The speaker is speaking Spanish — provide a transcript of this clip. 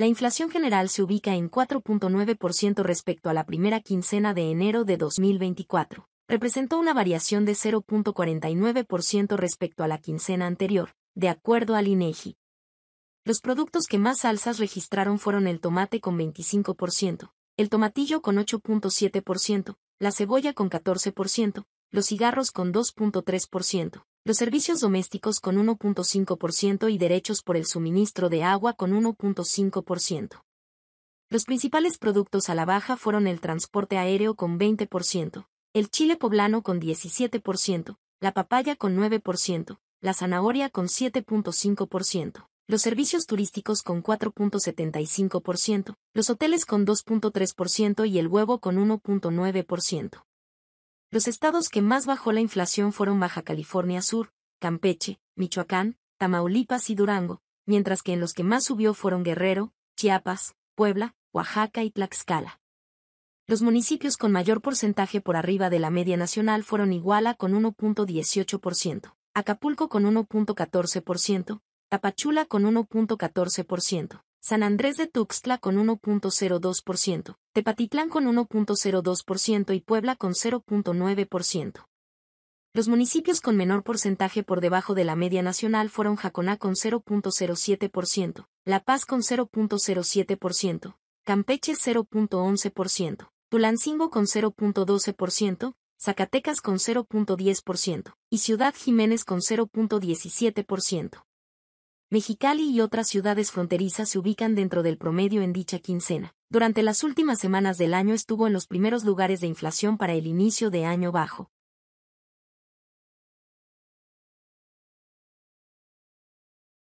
la inflación general se ubica en 4.9% respecto a la primera quincena de enero de 2024. Representó una variación de 0.49% respecto a la quincena anterior, de acuerdo al INEGI. E los productos que más alzas registraron fueron el tomate con 25%, el tomatillo con 8.7%, la cebolla con 14%, los cigarros con 2.3%, los servicios domésticos con 1.5% y derechos por el suministro de agua con 1.5%. Los principales productos a la baja fueron el transporte aéreo con 20%, el chile poblano con 17%, la papaya con 9%, la zanahoria con 7.5%, los servicios turísticos con 4.75%, los hoteles con 2.3% y el huevo con 1.9%. Los estados que más bajó la inflación fueron Baja California Sur, Campeche, Michoacán, Tamaulipas y Durango, mientras que en los que más subió fueron Guerrero, Chiapas, Puebla, Oaxaca y Tlaxcala. Los municipios con mayor porcentaje por arriba de la media nacional fueron Iguala con 1.18%, Acapulco con 1.14%, Tapachula con 1.14%, San Andrés de Tuxtla con 1.02%, Tepatitlán con 1.02% y Puebla con 0.9%. Los municipios con menor porcentaje por debajo de la media nacional fueron Jaconá con 0.07%, La Paz con 0.07%, Campeche 0.11%, Tulancingo con 0.12%, Zacatecas con 0.10% y Ciudad Jiménez con 0.17%. Mexicali y otras ciudades fronterizas se ubican dentro del promedio en dicha quincena. Durante las últimas semanas del año estuvo en los primeros lugares de inflación para el inicio de año bajo.